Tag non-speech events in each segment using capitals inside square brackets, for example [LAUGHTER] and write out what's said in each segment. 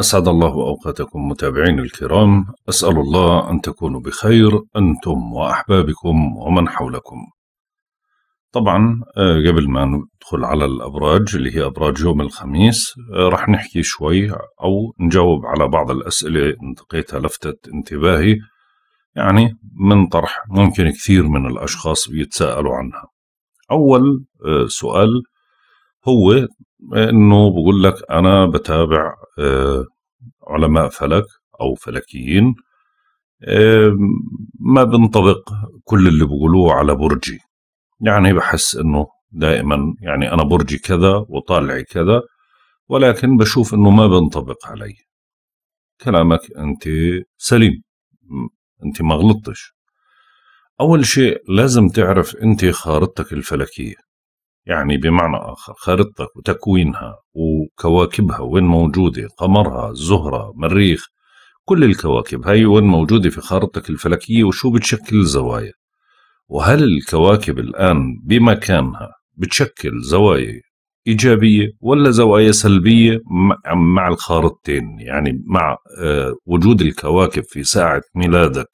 أسعد الله أوقاتكم متابعين الكرام أسأل الله أن تكونوا بخير أنتم وأحبابكم ومن حولكم طبعا آه، قبل ما ندخل على الأبراج اللي هي أبراج يوم الخميس آه، رح نحكي شوي أو نجاوب على بعض الأسئلة انتقيتها لفتت انتباهي يعني من طرح ممكن كثير من الأشخاص بيتساءلوا عنها أول آه، سؤال هو انه بقول لك انا بتابع آه، علماء فلك او فلكيين آه، ما بنطبق كل اللي بقولوه على برجي يعني بحس انه دائما يعني انا برجي كذا وطالعي كذا ولكن بشوف انه ما بنطبق علي كلامك انت سليم انت ما غلطتش اول شيء لازم تعرف انت خارطتك الفلكيه يعني بمعنى آخر خارطتك وتكوينها وكواكبها وين موجودة قمرها الزهرة مريخ كل الكواكب هاي وين موجودة في خارطتك الفلكية وشو بتشكل زوايا وهل الكواكب الآن بمكانها بتشكل زوايا إيجابية ولا زوايا سلبية مع الخارطتين يعني مع آه، وجود الكواكب في ساعة ميلادك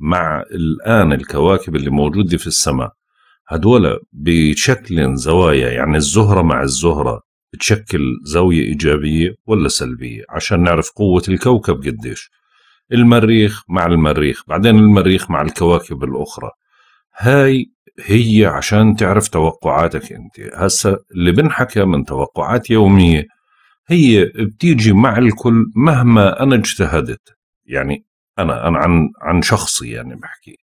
مع الآن الكواكب اللي موجودة في السماء هدول بشكل زوايا يعني الزهرة مع الزهرة بتشكل زاوية إيجابية ولا سلبية عشان نعرف قوة الكوكب قديش المريخ مع المريخ بعدين المريخ مع الكواكب الأخرى هاي هي عشان تعرف توقعاتك انت هسا اللي بنحكى من توقعات يومية هي بتيجي مع الكل مهما أنا اجتهدت يعني أنا أنا عن عن شخصي يعني بحكي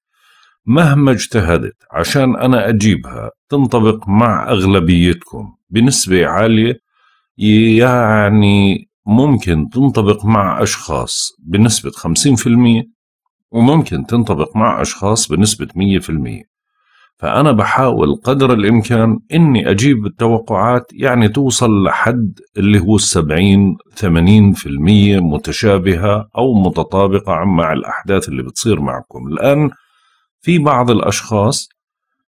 مهما اجتهدت عشان أنا أجيبها تنطبق مع أغلبيتكم بنسبة عالية يعني ممكن تنطبق مع أشخاص بنسبة 50% وممكن تنطبق مع أشخاص بنسبة 100% فأنا بحاول قدر الإمكان إني أجيب التوقعات يعني توصل لحد اللي هو السبعين ثمانين في المية متشابهة أو متطابقة مع الأحداث اللي بتصير معكم الآن في بعض الاشخاص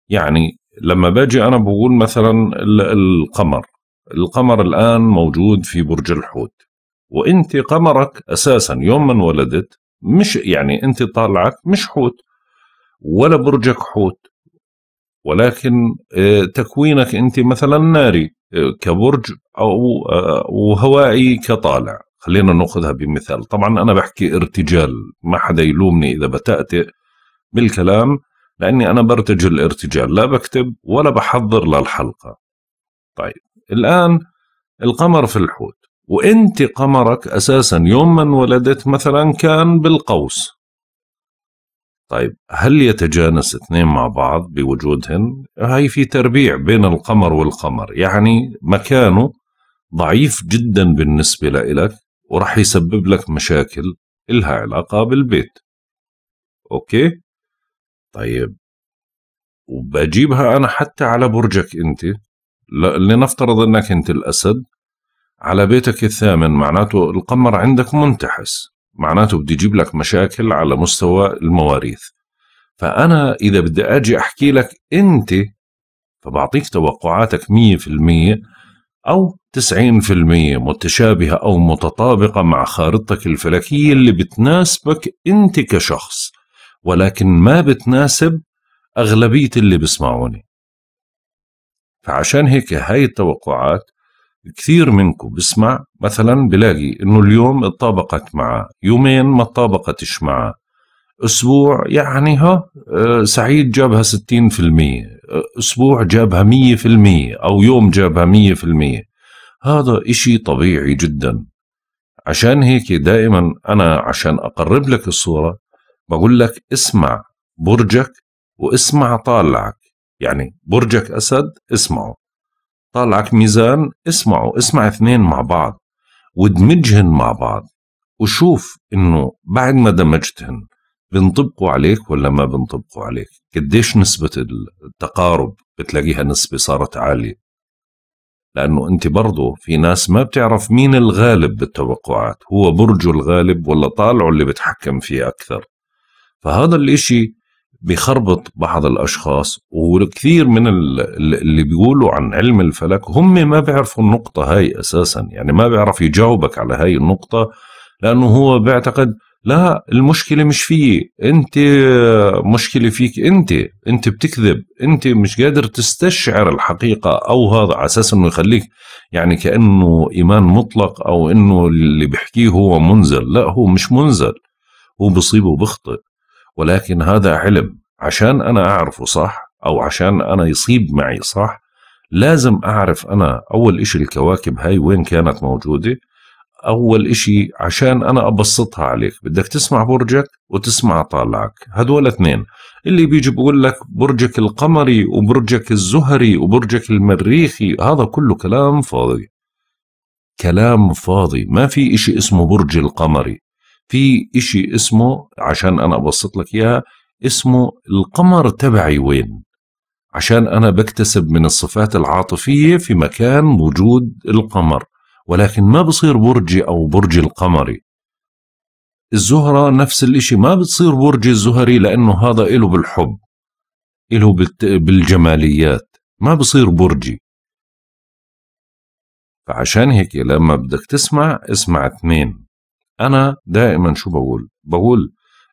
يعني لما باجي انا بقول مثلا القمر القمر الان موجود في برج الحوت وانت قمرك اساسا يوم ما انولدت مش يعني انت طالعك مش حوت ولا برجك حوت ولكن آه، تكوينك انت مثلا ناري آه، كبرج او آه، وهوائي كطالع خلينا ناخذها بمثال طبعا انا بحكي ارتجال ما حدا يلومني اذا بتأتئ بالكلام لاني انا برتجل ارتجال لا بكتب ولا بحضر للحلقه طيب الان القمر في الحوت وانت قمرك اساسا يوم من ولدت مثلا كان بالقوس طيب هل يتجانس اثنين مع بعض بوجودهن هاي في تربيع بين القمر والقمر يعني مكانه ضعيف جدا بالنسبة لإلك ورح يسبب لك مشاكل إلها علاقة بالبيت أوكي طيب وبجيبها انا حتى على برجك انت لنفترض انك انت الاسد على بيتك الثامن معناته القمر عندك منتحس معناته بدي اجيب لك مشاكل على مستوى المواريث فانا اذا بدي اجي احكي لك انت فبعطيك توقعاتك 100% او 90% متشابهه او متطابقه مع خارطتك الفلكيه اللي بتناسبك انت كشخص ولكن ما بتناسب أغلبية اللي بسمعوني فعشان هيك هاي التوقعات كثير منكم بسمع مثلا بلاقي انه اليوم اتطابقت معه يومين ما اتطابقتش معه اسبوع يعني ها آه، سعيد جابها 60% آه، اسبوع جابها 100% او يوم جابها 100% هذا اشي طبيعي جدا عشان هيك دائما انا عشان اقرب لك الصورة بقول لك اسمع برجك واسمع طالعك يعني برجك أسد اسمعه طالعك ميزان اسمعه اسمع اثنين مع بعض وادمجهن مع بعض وشوف انه بعد ما دمجتهن بنطبقوا عليك ولا ما بنطبقوا عليك قديش نسبة التقارب بتلاقيها نسبة صارت عالية لأنه أنت برضو في ناس ما بتعرف مين الغالب بالتوقعات هو برجه الغالب ولا طالعه اللي بتحكم فيه أكثر فهذا الإشي بخربط بعض الأشخاص وكثير من اللي بيقولوا عن علم الفلك هم ما بيعرفوا النقطة هاي أساسا يعني ما بيعرف يجاوبك على هاي النقطة لأنه هو بيعتقد لا المشكلة مش فيي أنت مشكلة فيك أنت أنت بتكذب أنت مش قادر تستشعر الحقيقة أو هذا على أساس أنه يخليك يعني كأنه إيمان مطلق أو أنه اللي بيحكيه هو منزل لا هو مش منزل هو بصيبه وبخطئ ولكن هذا علم عشان أنا أعرفه صح أو عشان أنا يصيب معي صح لازم أعرف أنا أول إشي الكواكب هاي وين كانت موجودة أول إشي عشان أنا أبسطها عليك بدك تسمع برجك وتسمع طالعك هدول اثنين اللي بيجي بقول لك برجك القمري وبرجك الزهري وبرجك المريخي هذا كله كلام فاضي كلام فاضي ما في إشي اسمه برج القمري في إشي اسمه عشان أنا أبسط لك إياها اسمه القمر تبعي وين عشان أنا بكتسب من الصفات العاطفية في مكان وجود القمر ولكن ما بصير برجي أو برجي القمري الزهرة نفس الإشي ما بتصير برج الزهري لأنه هذا إله بالحب إله بالجماليات ما بصير برجي فعشان هيك لما بدك تسمع اسمع اثنين أنا دائما شو بقول بقول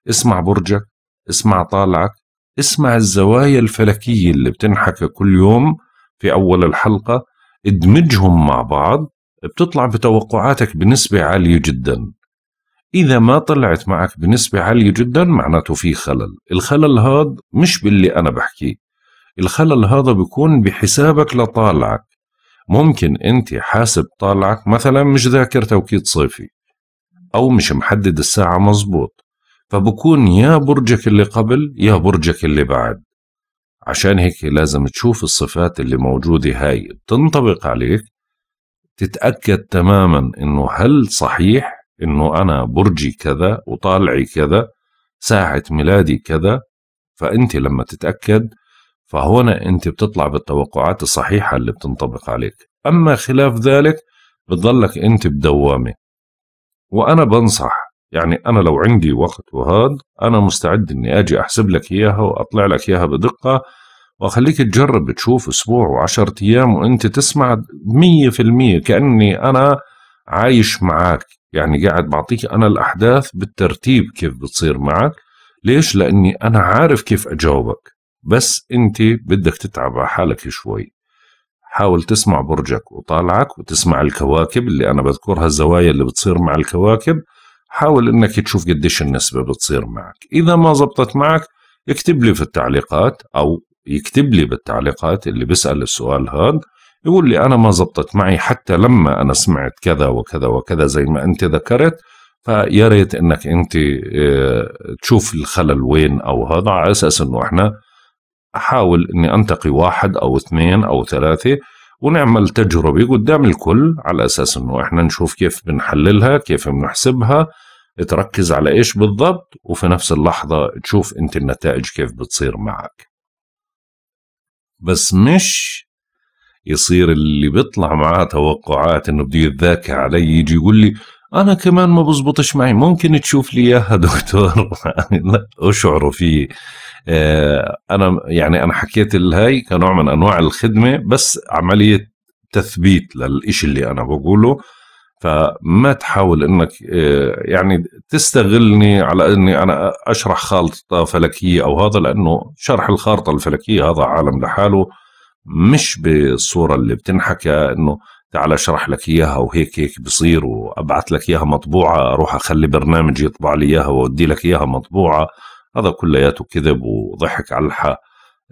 اسمع برجك اسمع طالعك اسمع الزوايا الفلكية اللي بتنحكى كل يوم في أول الحلقة ادمجهم مع بعض بتطلع بتوقعاتك بنسبة عالية جدا إذا ما طلعت معك بنسبة عالية جدا معناته في خلل الخلل هذا مش باللي أنا بحكيه الخلل هذا بيكون بحسابك لطالعك ممكن أنت حاسب طالعك مثلا مش ذاكر توكيد صيفي أو مش محدد الساعة مظبوط فبكون يا برجك اللي قبل يا برجك اللي بعد عشان هيك لازم تشوف الصفات اللي موجودة هاي بتنطبق عليك تتأكد تماما إنه هل صحيح إنه أنا برجي كذا وطالعي كذا ساعة ميلادي كذا فأنت لما تتأكد فهنا أنت بتطلع بالتوقعات الصحيحة اللي بتنطبق عليك أما خلاف ذلك بتضلك أنت بدوامة وانا بنصح يعني انا لو عندي وقت وهاد انا مستعد اني اجي احسب لك اياها واطلع لك اياها بدقه واخليك تجرب تشوف اسبوع وعشرة ايام وانت تسمع مية في المية كاني انا عايش معك يعني قاعد بعطيك انا الاحداث بالترتيب كيف بتصير معك ليش لاني انا عارف كيف اجاوبك بس انت بدك تتعب على حالك شوي حاول تسمع برجك وطالعك وتسمع الكواكب اللي أنا بذكرها الزوايا اللي بتصير مع الكواكب حاول أنك تشوف قديش النسبة بتصير معك إذا ما زبطت معك اكتب لي في التعليقات أو يكتب لي بالتعليقات اللي بيسأل السؤال هذا يقول لي أنا ما زبطت معي حتى لما أنا سمعت كذا وكذا وكذا زي ما أنت ذكرت فيا ريت انك انت آه، تشوف الخلل وين او هذا على اساس انه احنا احاول اني انتقي واحد او اثنين او ثلاثه ونعمل تجربه قدام الكل على اساس انه احنا نشوف كيف بنحللها كيف بنحسبها تركز على ايش بالضبط وفي نفس اللحظه تشوف انت النتائج كيف بتصير معك بس مش يصير اللي بيطلع معاه توقعات انه بده يتذاكى علي يجي يقول لي انا كمان ما بزبطش معي ممكن تشوف لي اياها [LAUGHS] دكتور [LAUGHS] لا اشعر فيه آه، انا يعني انا حكيت الهاي كنوع من انواع الخدمه بس عمليه تثبيت للإشي اللي انا بقوله فما تحاول انك آه، يعني تستغلني على اني انا اشرح خارطه فلكيه او هذا لانه شرح الخارطه الفلكيه هذا عالم لحاله مش بالصوره اللي بتنحكى انه تعال اشرح لك اياها وهيك هيك بصير وابعث لك اياها مطبوعه اروح اخلي برنامج يطبع لي اياها واودي لك اياها مطبوعه هذا كلياته كذب وضحك على الحا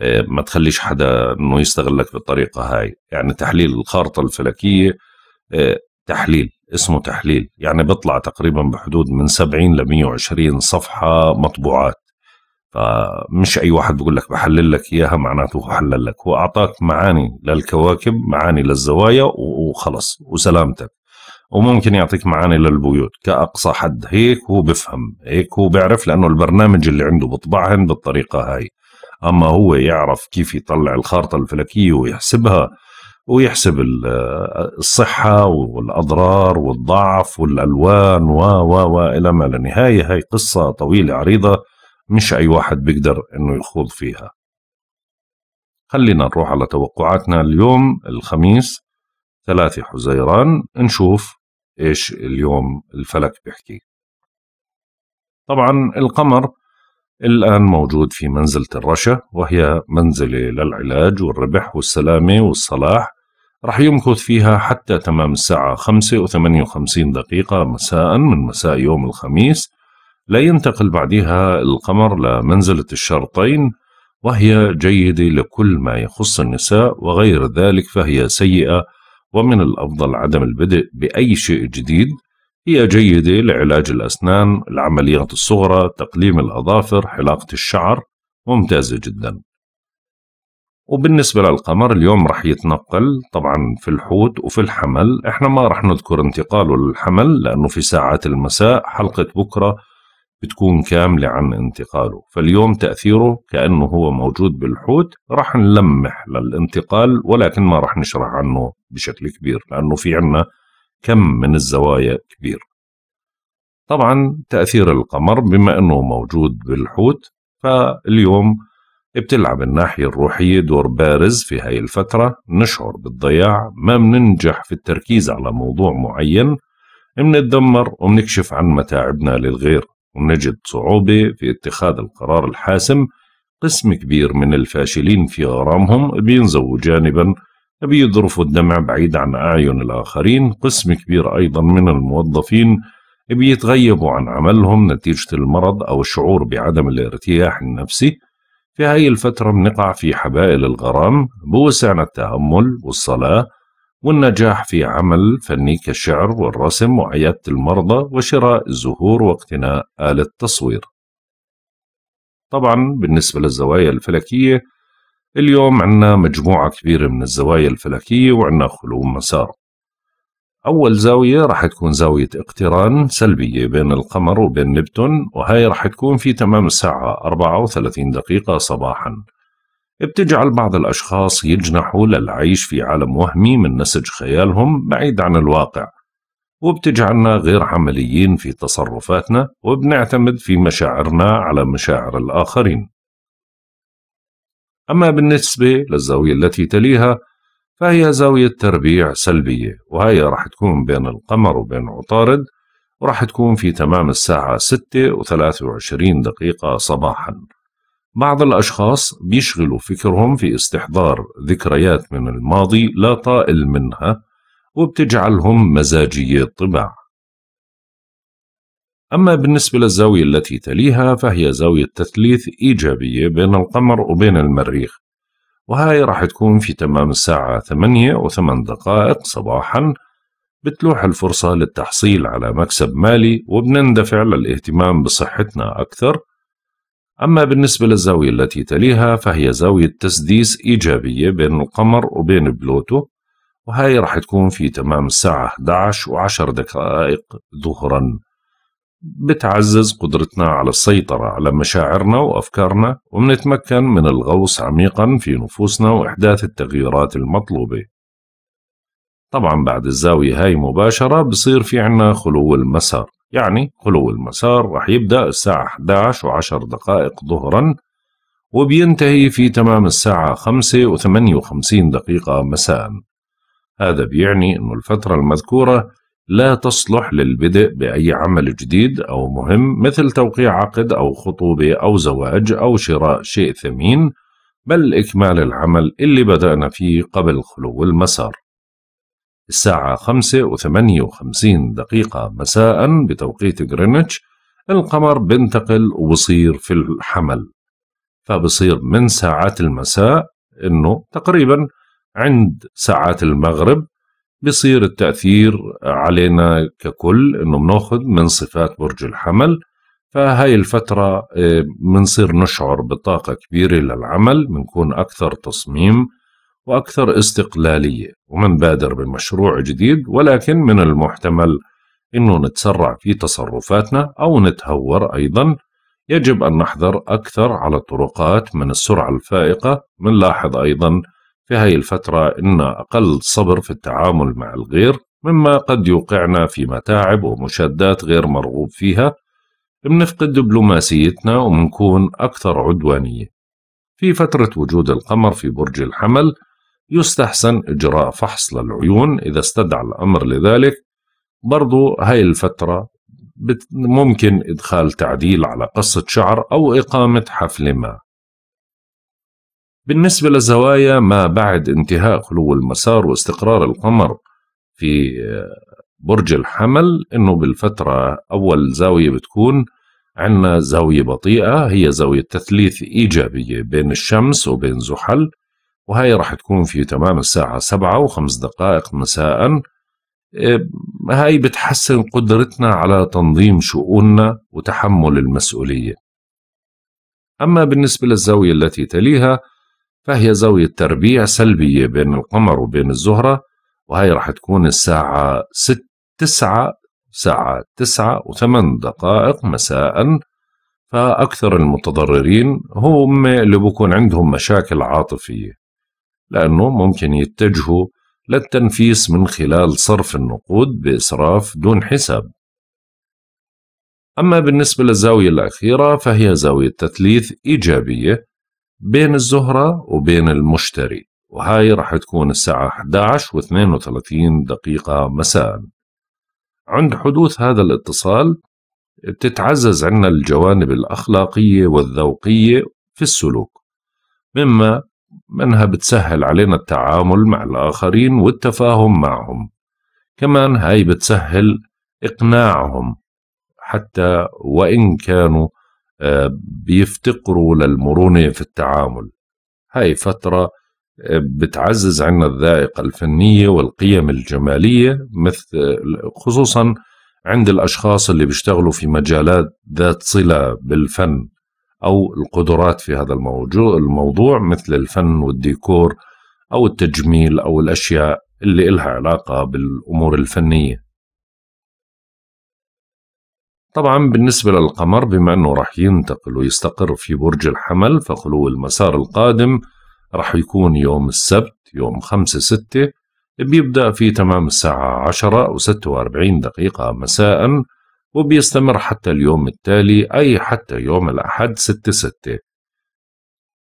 آه، ما تخليش حدا انه يستغلك بالطريقه هاي يعني تحليل الخارطه الفلكيه آه، تحليل اسمه تحليل يعني بيطلع تقريبا بحدود من 70 ل 120 صفحه مطبوعات فمش اي واحد بقول لك بحلل لك اياها معناته حلل لك هو اعطاك معاني للكواكب معاني للزوايا وخلص وسلامتك وممكن يعطيك معاني للبيوت كأقصى حد هيك هو بفهم هيك هو بيعرف لأنه البرنامج اللي عنده بطبعهن بالطريقة هاي أما هو يعرف كيف يطلع الخارطة الفلكية ويحسبها ويحسب الصحة والأضرار والضعف والألوان و و و إلى ما لا نهاية هاي قصة طويلة عريضة مش أي واحد بيقدر إنه يخوض فيها خلينا نروح على توقعاتنا اليوم الخميس 3 حزيران نشوف ايش اليوم الفلك بيحكي طبعا القمر الآن موجود في منزلة الرشا وهي منزلة للعلاج والربح والسلامة والصلاح رح يمكث فيها حتى تمام الساعة 5 و 58 دقيقة مساء من مساء يوم الخميس لا ينتقل بعدها القمر لمنزلة الشرطين وهي جيدة لكل ما يخص النساء وغير ذلك فهي سيئة ومن الأفضل عدم البدء بأي شيء جديد هي جيدة لعلاج الأسنان، العمليات الصغرى، تقليم الأظافر، حلاقة الشعر، ممتازة جدا. وبالنسبة للقمر اليوم رح يتنقل طبعا في الحوت وفي الحمل، احنا ما رح نذكر انتقاله للحمل لأنه في ساعات المساء حلقة بكرة بتكون كاملة عن انتقاله فاليوم تأثيره كأنه هو موجود بالحوت راح نلمح للانتقال ولكن ما راح نشرح عنه بشكل كبير لأنه في عنا كم من الزوايا كبير طبعا تأثير القمر بما أنه موجود بالحوت فاليوم بتلعب الناحية الروحية دور بارز في هاي الفترة نشعر بالضياع ما بننجح في التركيز على موضوع معين منتدمر ومنكشف عن متاعبنا للغير ونجد صعوبة في اتخاذ القرار الحاسم قسم كبير من الفاشلين في غرامهم بينزووا جانبا بيذرفوا الدمع بعيد عن أعين الآخرين قسم كبير أيضا من الموظفين بيتغيبوا عن عملهم نتيجة المرض أو الشعور بعدم الارتياح النفسي في هاي الفترة بنقع في حبائل الغرام بوسعنا التأمل والصلاة والنجاح في عمل فني كالشعر والرسم وعيادة المرضى وشراء الزهور واقتناء آلة تصوير. طبعا بالنسبة للزوايا الفلكية اليوم عندنا مجموعة كبيرة من الزوايا الفلكية وعندنا خلو مسار. أول زاوية راح تكون زاوية اقتران سلبية بين القمر وبين نبتون وهي راح تكون في تمام الساعة 34 دقيقة صباحاً بتجعل بعض الأشخاص يجنحوا للعيش في عالم وهمي من نسج خيالهم بعيد عن الواقع وبتجعلنا غير عمليين في تصرفاتنا وبنعتمد في مشاعرنا على مشاعر الآخرين أما بالنسبة للزاوية التي تليها فهي زاوية تربيع سلبية وهي راح تكون بين القمر وبين عطارد وراح تكون في تمام الساعة 6 و23 دقيقة صباحاً بعض الأشخاص بيشغلوا فكرهم في استحضار ذكريات من الماضي لا طائل منها وبتجعلهم مزاجية الطباع أما بالنسبة للزاوية التي تليها فهي زاوية تثليث إيجابية بين القمر وبين المريخ وهاي راح تكون في تمام الساعة 8 و8 دقائق صباحا بتلوح الفرصة للتحصيل على مكسب مالي وبنندفع للاهتمام بصحتنا أكثر أما بالنسبة للزاوية التي تليها فهي زاوية تسديس إيجابية بين القمر وبين بلوتو وهي راح تكون في تمام الساعة 11 و10 دقائق ظهرا بتعزز قدرتنا على السيطرة على مشاعرنا وأفكارنا ومنتمكن من الغوص عميقا في نفوسنا وإحداث التغييرات المطلوبة طبعا بعد الزاوية هاي مباشرة بصير في عنا خلو المسار يعني خلو المسار راح يبدأ الساعة 11 و10 دقائق ظهرا وبينتهي في تمام الساعة 5 و58 دقيقة مساء هذا بيعني أن الفترة المذكورة لا تصلح للبدء بأي عمل جديد أو مهم مثل توقيع عقد أو خطوبة أو زواج أو شراء شيء ثمين بل إكمال العمل اللي بدأنا فيه قبل خلو المسار الساعة خمسة و وخمسين دقيقة مساء بتوقيت غرينتش القمر بنتقل وبصير في الحمل فبصير من ساعات المساء انه تقريبا عند ساعات المغرب بصير التأثير علينا ككل انه بناخذ من صفات برج الحمل فهاي الفترة بنصير آه، نشعر بطاقة كبيرة للعمل بنكون أكثر تصميم وأكثر استقلالية ومن بادر بمشروع جديد ولكن من المحتمل أنه نتسرع في تصرفاتنا أو نتهور أيضا يجب أن نحذر أكثر على الطرقات من السرعة الفائقة منلاحظ أيضا في هاي الفترة إن أقل صبر في التعامل مع الغير مما قد يوقعنا في متاعب ومشادات غير مرغوب فيها بنفقد دبلوماسيتنا وبنكون أكثر عدوانية في فترة وجود القمر في برج الحمل يستحسن إجراء فحص للعيون إذا استدعى الأمر لذلك برضو هاي الفترة ممكن إدخال تعديل على قصة شعر أو إقامة حفل ما بالنسبة للزوايا ما بعد انتهاء خلو المسار واستقرار القمر في آه، برج الحمل انه بالفترة اول زاوية بتكون عندنا زاوية بطيئة هي زاوية تثليث ايجابية بين الشمس وبين زحل وهي راح تكون في تمام الساعة سبعة وخمس دقائق مساء إيه، هاي بتحسن قدرتنا على تنظيم شؤوننا وتحمل المسؤولية أما بالنسبة للزاوية التي تليها فهي زاوية تربيع سلبية بين القمر وبين الزهرة وهي راح تكون الساعة ست تسعة ساعة تسعة وثمان دقائق مساء فأكثر المتضررين هم اللي بكون عندهم مشاكل عاطفية لأنه ممكن يتجهوا للتنفيس من خلال صرف النقود بإسراف دون حساب أما بالنسبة للزاوية الأخيرة فهي زاوية تثليث إيجابية بين الزهرة وبين المشتري وهاي راح تكون الساعة 11 و 32 دقيقة مساء عند حدوث هذا الاتصال بتتعزز عنا الجوانب الأخلاقية والذوقية في السلوك مما منها بتسهل علينا التعامل مع الآخرين والتفاهم معهم كمان هاي بتسهل إقناعهم حتى وإن كانوا آه، بيفتقروا للمرونة في التعامل هاي فترة آه، بتعزز عنا الذائقة الفنية والقيم الجمالية مثل خصوصا عند الأشخاص اللي بيشتغلوا في مجالات ذات صلة بالفن أو القدرات في هذا الموضوع, الموضوع مثل الفن والديكور أو التجميل أو الأشياء اللي إلها علاقة بالأمور الفنية طبعا بالنسبة للقمر بما أنه راح ينتقل ويستقر في برج الحمل فخلو المسار القادم راح يكون يوم السبت يوم 5 6 بيبدأ في تمام الساعة 10 و46 دقيقة مساء وبيستمر حتى اليوم التالي أي حتى يوم الأحد ستة ستة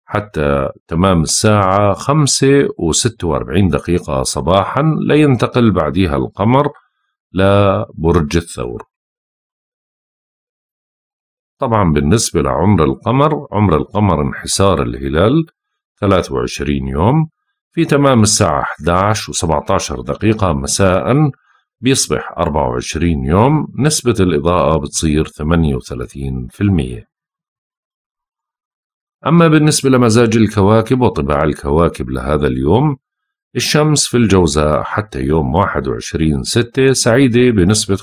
حتى تمام الساعة خمسة و واربعين دقيقة صباحا لينتقل بعدها القمر لبرج الثور طبعا بالنسبة لعمر القمر عمر القمر انحسار الهلال 23 يوم في تمام الساعة 11 و17 دقيقة مساء بيصبح 24 يوم نسبة الإضاءة بتصير 38% أما بالنسبة لمزاج الكواكب وطباع الكواكب لهذا اليوم الشمس في الجوزاء حتى يوم 21 6 سعيدة بنسبة 45%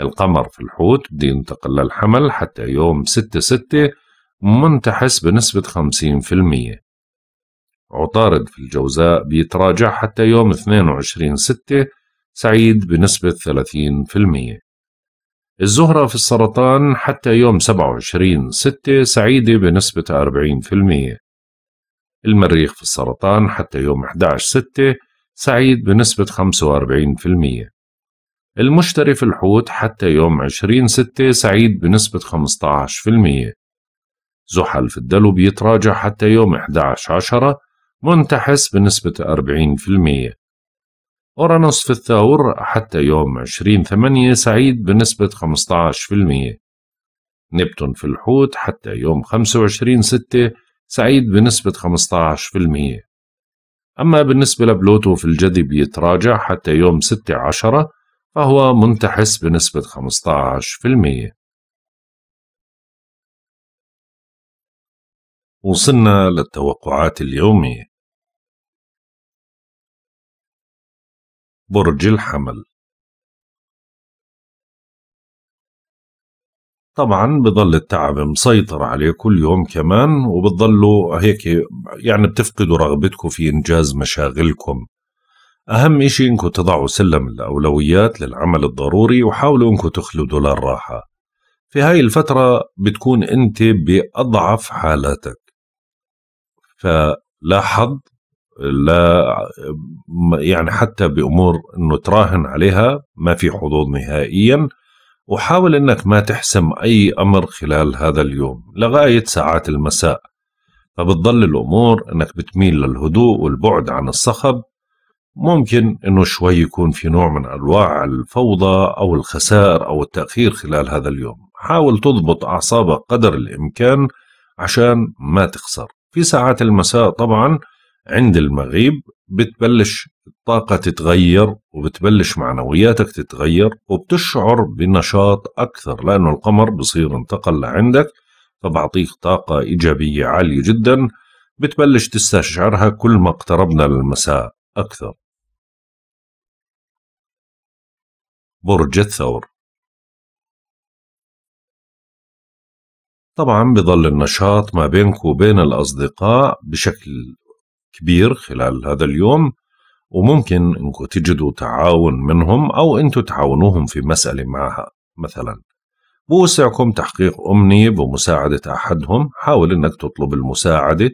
القمر في الحوت بدي ينتقل للحمل حتى يوم 6 6 منتحس بنسبة 50% عطارد في الجوزاء بيتراجع حتى يوم 22 6 سعيد بنسبة 30% الزهرة في السرطان حتى يوم 27 6 سعيدة بنسبة 40% المريخ في السرطان حتى يوم 11 6 سعيد بنسبة 45% المشتري في الحوت حتى يوم 20 6 سعيد بنسبة 15% زحل في الدلو بيتراجع حتى يوم 11 10 منتحس بنسبة 40% أورانوس في الثور حتى يوم 20/8 سعيد بنسبة 15% نبتون في الحوت حتى يوم 25/6 سعيد بنسبة 15% أما بالنسبة لبلوتو في الجدي بيتراجع حتى يوم 6/10 فهو منتحس بنسبة 15% وصلنا للتوقعات اليومية برج الحمل طبعا بضل التعب مسيطر عليه كل يوم كمان وبتضلوا هيك يعني بتفقدوا رغبتكم في إنجاز مشاغلكم أهم إشي إنكم تضعوا سلم الأولويات للعمل الضروري وحاولوا إنكم تخلدوا للراحة في هاي الفترة بتكون أنت بأضعف حالاتك فلا حظ لا يعني حتى بامور انه تراهن عليها ما في حظوظ نهائيا وحاول انك ما تحسم اي امر خلال هذا اليوم لغايه ساعات المساء فبتضل الامور انك بتميل للهدوء والبعد عن الصخب ممكن انه شوي يكون في نوع من انواع الفوضى او الخسائر او التاخير خلال هذا اليوم حاول تضبط اعصابك قدر الامكان عشان ما تخسر في ساعات المساء طبعا عند المغيب بتبلش الطاقة تتغير وبتبلش معنوياتك تتغير وبتشعر بنشاط أكثر لأنه القمر بصير انتقل لعندك فبعطيك طاقة إيجابية عالية جدا بتبلش تستشعرها كل ما اقتربنا للمساء أكثر برج الثور طبعا بضل النشاط ما بينك وبين الأصدقاء بشكل كبير خلال هذا اليوم وممكن انكم تجدوا تعاون منهم أو انتم تعاونوهم في مسألة معها مثلا بوسعكم تحقيق أمنية بمساعدة أحدهم حاول أنك تطلب المساعدة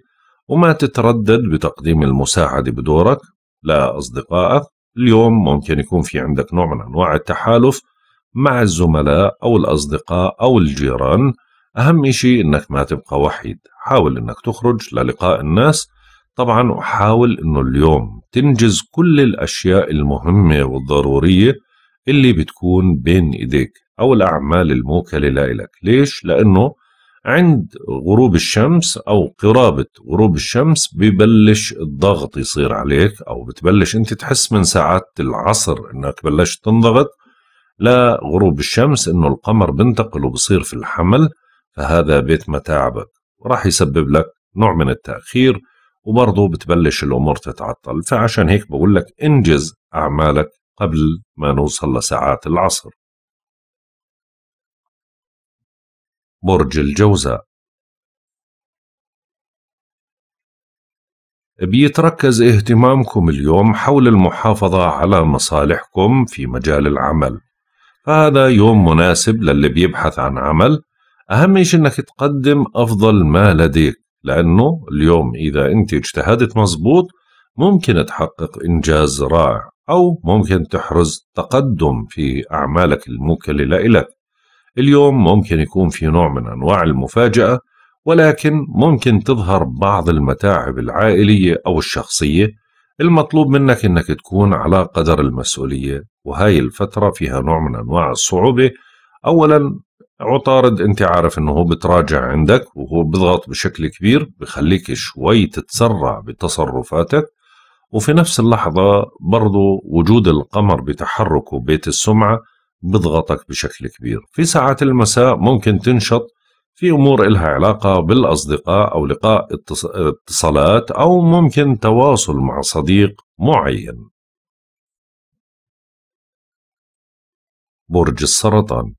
وما تتردد بتقديم المساعدة بدورك لأصدقائك اليوم ممكن يكون في عندك نوع من أنواع التحالف مع الزملاء أو الأصدقاء أو الجيران أهم إشي إنك ما تبقى وحيد حاول إنك تخرج للقاء الناس طبعا وحاول إنه اليوم تنجز كل الأشياء المهمة والضرورية اللي بتكون بين إيديك أو الأعمال الموكلة لإلك ليش؟ لأنه عند غروب الشمس أو قرابة غروب الشمس ببلش الضغط يصير عليك أو بتبلش أنت تحس من ساعات العصر أنك بلشت تنضغط لغروب الشمس أنه القمر بنتقل وبصير في الحمل فهذا بيت متاعبك وراح يسبب لك نوع من التأخير وبرضه بتبلش الأمور تتعطل فعشان هيك بقول لك انجز أعمالك قبل ما نوصل لساعات العصر برج الجوزاء بيتركز اهتمامكم اليوم حول المحافظة على مصالحكم في مجال العمل فهذا يوم مناسب للي بيبحث عن عمل اهم شيء انك تقدم افضل ما لديك لانه اليوم اذا انت اجتهدت مزبوط ممكن تحقق انجاز رائع او ممكن تحرز تقدم في اعمالك الموكله لك اليوم ممكن يكون في نوع من انواع المفاجاه ولكن ممكن تظهر بعض المتاعب العائليه او الشخصيه المطلوب منك انك تكون على قدر المسؤوليه وهاي الفتره فيها نوع من انواع الصعوبه اولا عطارد انت عارف انه هو بتراجع عندك وهو بضغط بشكل كبير بخليك شوي تتسرع بتصرفاتك وفي نفس اللحظة برضو وجود القمر بتحركه بيت السمعة بضغطك بشكل كبير في ساعات المساء ممكن تنشط في أمور إلها علاقة بالأصدقاء أو لقاء اتصالات أو ممكن تواصل مع صديق معين برج السرطان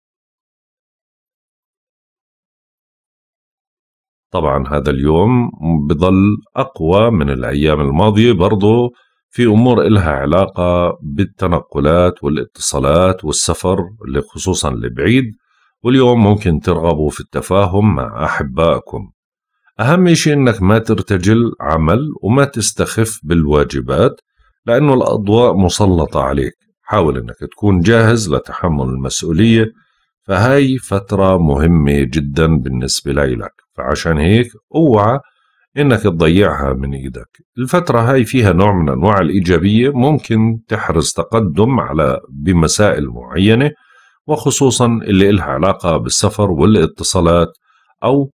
طبعا هذا اليوم بظل أقوى من الأيام الماضية برضو في أمور إلها علاقة بالتنقلات والاتصالات والسفر خصوصا البعيد واليوم ممكن ترغبوا في التفاهم مع أحبائكم أهم شيء إنك ما ترتجل عمل وما تستخف بالواجبات لأنه الأضواء مسلطة عليك حاول إنك تكون جاهز لتحمل المسؤولية فهي فترة مهمة جدا بالنسبة لك فعشان هيك اوعى انك تضيعها من ايدك الفترة هاي فيها نوع من انواع الايجابية ممكن تحرز تقدم على بمسائل معينة وخصوصا اللي إلها علاقة بالسفر والاتصالات أو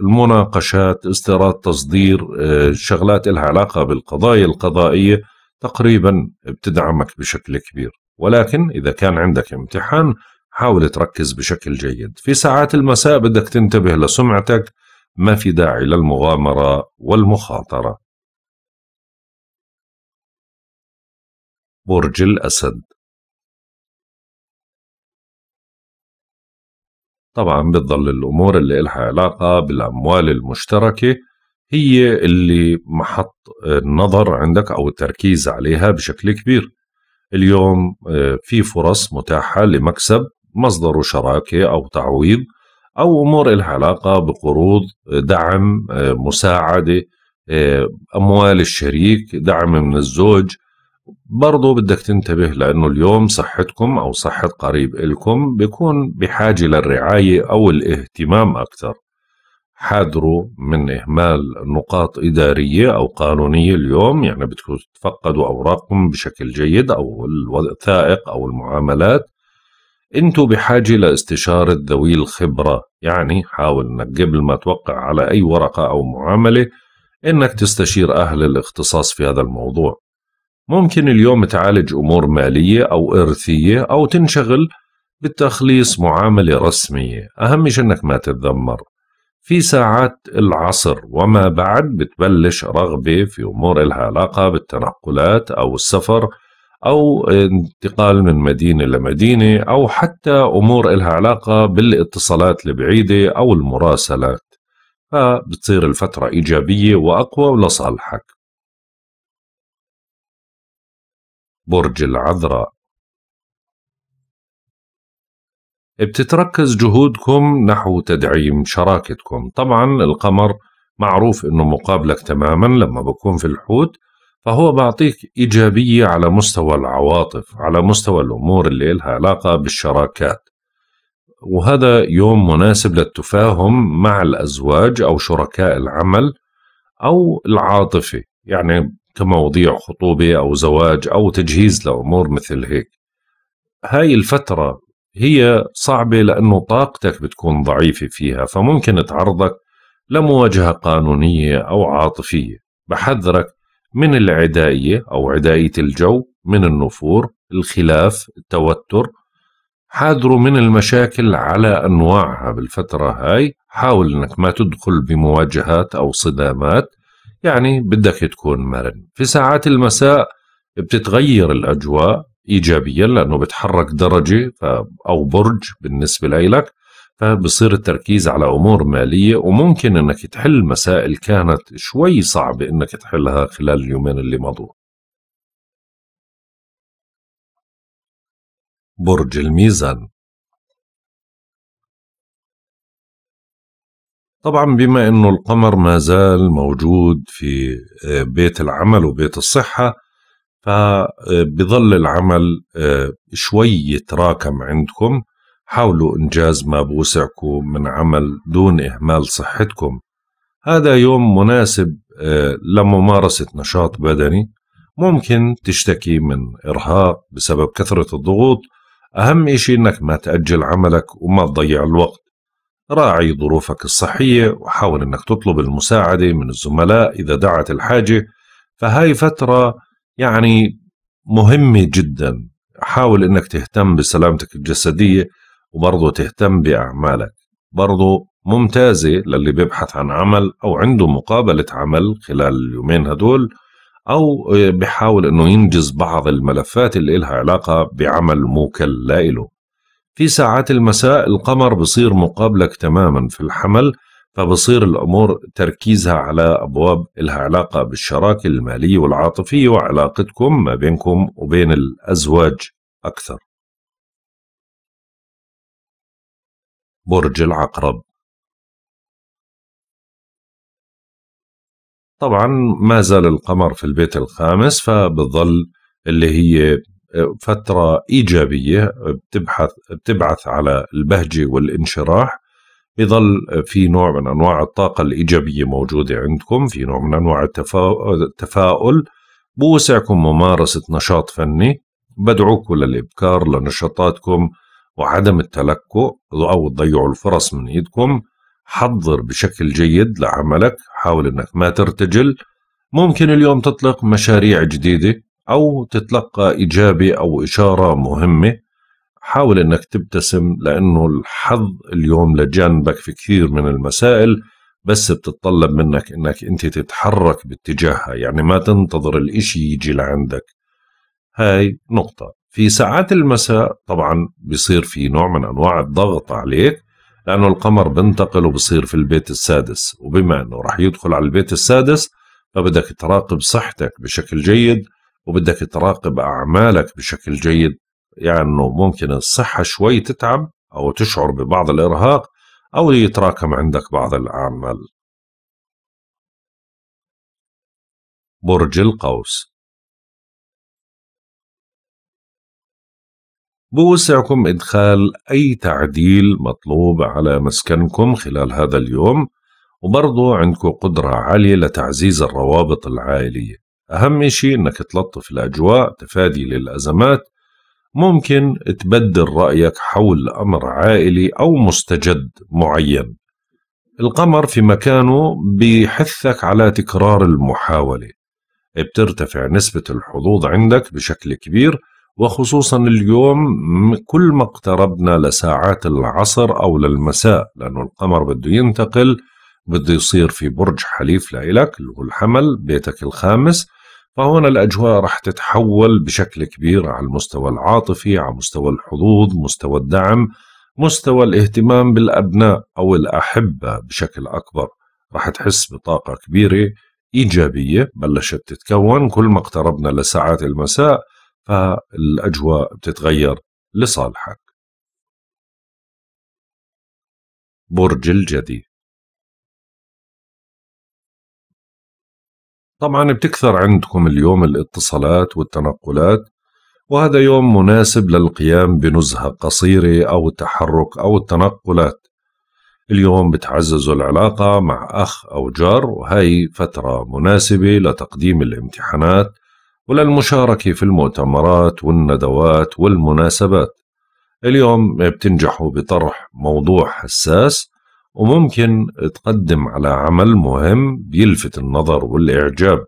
المناقشات استيراد تصدير آه، شغلات إلها علاقة بالقضايا القضائية تقريبا بتدعمك بشكل كبير ولكن إذا كان عندك امتحان حاول تركز بشكل جيد في ساعات المساء بدك تنتبه لسمعتك ما في داعي للمغامرة والمخاطرة برج الأسد طبعا بتضل الأمور اللي إلها علاقة بالأموال المشتركة هي اللي محط النظر عندك أو التركيز عليها بشكل كبير اليوم آه، في فرص متاحة لمكسب مصدر شراكة أو تعويض أو أمور لها علاقة بقروض دعم مساعدة أموال الشريك دعم من الزوج برضو بدك تنتبه لأنه اليوم صحتكم أو صحة قريب إلكم بيكون بحاجة للرعاية أو الاهتمام أكثر حاذروا من إهمال نقاط إدارية أو قانونية اليوم يعني بدكم تفقدوا أوراقكم بشكل جيد أو الوثائق أو المعاملات انتوا بحاجة لاستشارة ذوي الخبرة يعني حاول انك قبل ما توقع على اي ورقة او معاملة انك تستشير اهل الاختصاص في هذا الموضوع ممكن اليوم تعالج امور مالية او ارثية او تنشغل بالتخليص معاملة رسمية اهم شيء انك ما تتذمر في ساعات العصر وما بعد بتبلش رغبة في امور الها علاقة بالتنقلات او السفر أو انتقال من مدينة لمدينة أو حتى أمور إلها علاقة بالاتصالات البعيدة أو المراسلات فبتصير الفترة إيجابية وأقوى ولصالحك برج العذراء بتتركز جهودكم نحو تدعيم شراكتكم طبعا القمر معروف انه مقابلك تماما لما بكون في الحوت فهو بعطيك إيجابية على مستوى العواطف على مستوى الأمور اللي لها علاقة بالشراكات وهذا يوم مناسب للتفاهم مع الأزواج أو شركاء العمل أو العاطفة يعني كمواضيع خطوبة أو زواج أو تجهيز لأمور مثل هيك هاي الفترة هي صعبة لأنه طاقتك بتكون ضعيفة فيها فممكن تعرضك لمواجهة قانونية أو عاطفية بحذرك من العدائية أو عدائية الجو من النفور الخلاف التوتر حاذروا من المشاكل على أنواعها بالفترة هاي حاول أنك ما تدخل بمواجهات أو صدامات يعني بدك تكون مرن في ساعات المساء بتتغير الأجواء إيجابيا لأنه بتحرك درجة أو برج بالنسبة لإلك فبصير التركيز على أمور مالية وممكن أنك تحل مسائل كانت شوي صعبة أنك تحلها خلال اليومين اللي مضوا برج الميزان طبعا بما انه القمر ما زال موجود في آه، بيت العمل وبيت الصحة فبظل العمل آه، شوي يتراكم عندكم حاولوا إنجاز ما بوسعكم من عمل دون إهمال صحتكم هذا يوم مناسب آه، لممارسة نشاط بدني ممكن تشتكي من إرهاق بسبب كثرة الضغوط أهم إشي إنك ما تأجل عملك وما تضيع الوقت راعي ظروفك الصحية وحاول إنك تطلب المساعدة من الزملاء إذا دعت الحاجة فهاي فترة يعني مهمة جدا حاول إنك تهتم بسلامتك الجسدية وبرضه تهتم بأعمالك برضه ممتازة للي بيبحث عن عمل أو عنده مقابلة عمل خلال اليومين هدول أو بحاول أنه ينجز بعض الملفات اللي إلها علاقة بعمل موكل لإله في ساعات المساء القمر بصير مقابلك تماما في الحمل فبصير الأمور تركيزها على أبواب إلها علاقة بالشراكة المالية والعاطفية وعلاقتكم ما بينكم وبين الأزواج أكثر برج العقرب طبعا ما زال القمر في البيت الخامس فبتظل اللي هي آه، فترة إيجابية بتبحث بتبعث على البهجة والانشراح بظل آه، في نوع من أنواع الطاقة الإيجابية موجودة عندكم في نوع من أنواع التفاؤل بوسعكم ممارسة نشاط فني بدعوكم للإبكار لنشاطاتكم وعدم التلكؤ أو تضيعوا الفرص من إيدكم حضر بشكل جيد لعملك حاول أنك ما ترتجل ممكن اليوم تطلق مشاريع جديدة أو تتلقى إجابة أو إشارة مهمة حاول أنك تبتسم لأنه الحظ اليوم لجانبك في كثير من المسائل بس بتتطلب منك أنك أنت تتحرك باتجاهها يعني ما تنتظر الإشي يجي لعندك هاي نقطة في ساعات المساء طبعا بيصير في نوع من انواع الضغط عليك لانه القمر بنتقل وبصير في البيت السادس وبما انه راح يدخل على البيت السادس فبدك تراقب صحتك بشكل جيد وبدك تراقب اعمالك بشكل جيد يعني ممكن الصحه شوي تتعب او تشعر ببعض الارهاق او يتراكم عندك بعض الاعمال برج القوس بوسعكم إدخال أي تعديل مطلوب على مسكنكم خلال هذا اليوم وبرضو عندكم قدرة عالية لتعزيز الروابط العائلية أهم شيء أنك تلطف الأجواء تفادي للأزمات ممكن تبدل رأيك حول أمر عائلي أو مستجد معين القمر في مكانه بيحثك على تكرار المحاولة بترتفع نسبة الحظوظ عندك بشكل كبير وخصوصا اليوم كل ما اقتربنا لساعات العصر أو للمساء لأنه القمر بده ينتقل بده يصير في برج حليف لإلك اللي هو الحمل بيتك الخامس فهون الأجواء رح تتحول بشكل كبير على المستوى العاطفي على مستوى الحظوظ مستوى الدعم مستوى الاهتمام بالأبناء أو الأحبة بشكل أكبر رح تحس بطاقة كبيرة إيجابية بلشت تتكون كل ما اقتربنا لساعات المساء فالاجواء بتتغير لصالحك برج الجدي طبعا بتكثر عندكم اليوم الاتصالات والتنقلات وهذا يوم مناسب للقيام بنزهة قصيرة أو التحرك أو التنقلات اليوم بتعززوا العلاقة مع أخ أو جار وهي فترة مناسبة لتقديم الامتحانات وللمشاركة في المؤتمرات والندوات والمناسبات اليوم بتنجحوا بطرح موضوع حساس وممكن تقدم على عمل مهم بيلفت النظر والإعجاب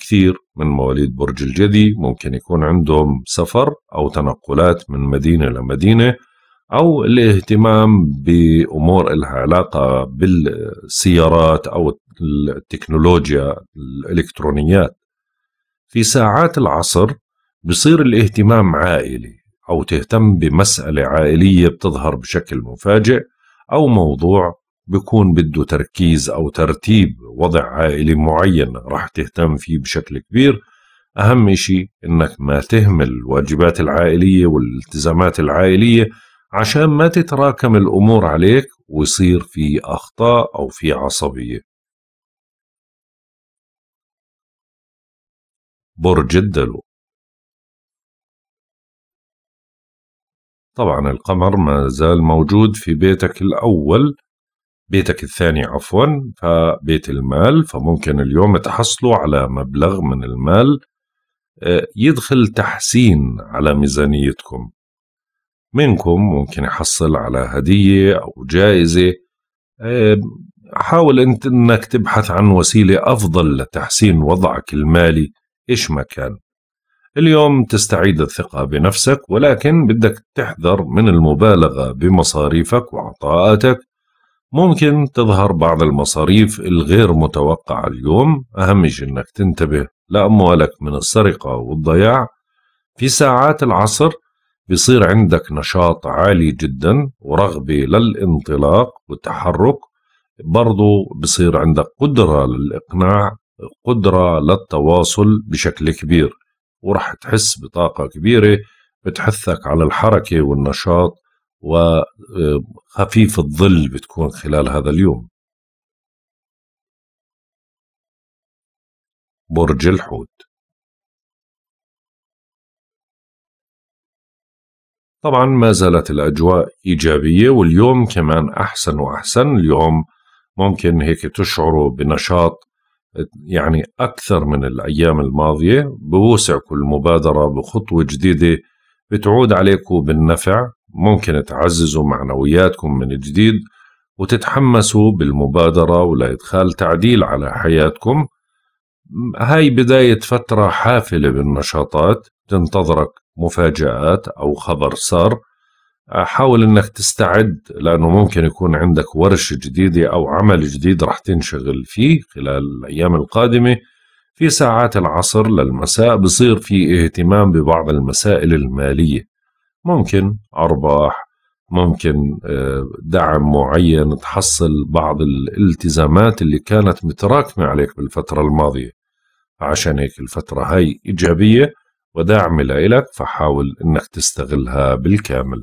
كثير من مواليد برج الجدي ممكن يكون عندهم سفر أو تنقلات من مدينة لمدينة أو الاهتمام بأمور لها علاقة بالسيارات أو التكنولوجيا الإلكترونيات في ساعات العصر بصير الاهتمام عائلي أو تهتم بمسألة عائلية بتظهر بشكل مفاجئ أو موضوع بكون بده تركيز أو ترتيب وضع عائلي معين رح تهتم فيه بشكل كبير أهم شيء إنك ما تهمل الواجبات العائلية والالتزامات العائلية عشان ما تتراكم الأمور عليك ويصير في أخطاء أو في عصبية برج الدلو طبعا القمر ما زال موجود في بيتك الأول بيتك الثاني عفوا فبيت المال فممكن اليوم تحصلوا على مبلغ من المال آه، يدخل تحسين على ميزانيتكم منكم ممكن يحصل على هدية أو جائزة آه، حاول أنت أنك تبحث عن وسيلة أفضل لتحسين وضعك المالي إيش ما كان اليوم تستعيد الثقة بنفسك ولكن بدك تحذر من المبالغة بمصاريفك وعطاءاتك ممكن تظهر بعض المصاريف الغير متوقعة اليوم أهم شيء إنك تنتبه لأموالك من السرقة والضياع في ساعات العصر بيصير عندك نشاط عالي جدا ورغبة للانطلاق والتحرك برضو بصير عندك قدرة للإقناع قدرة للتواصل بشكل كبير ورح تحس بطاقة كبيرة بتحثك على الحركة والنشاط وخفيف آه، الظل بتكون خلال هذا اليوم برج الحوت طبعا ما زالت الأجواء إيجابية واليوم كمان أحسن وأحسن اليوم ممكن هيك تشعروا بنشاط يعني أكثر من الأيام الماضية كل المبادرة بخطوة جديدة بتعود عليكم بالنفع ممكن تعززوا معنوياتكم من جديد وتتحمسوا بالمبادرة ولإدخال تعديل على حياتكم هاي بداية فترة حافلة بالنشاطات تنتظرك مفاجآت أو خبر سار حاول انك تستعد لانه ممكن يكون عندك ورشه جديده او عمل جديد رح تنشغل فيه خلال الايام القادمه في ساعات العصر للمساء بصير في اهتمام ببعض المسائل الماليه ممكن ارباح ممكن آه، دعم معين تحصل بعض الالتزامات اللي كانت متراكمه عليك بالفتره الماضيه عشان هيك الفتره هاي ايجابيه وداعمه لإلك فحاول انك تستغلها بالكامل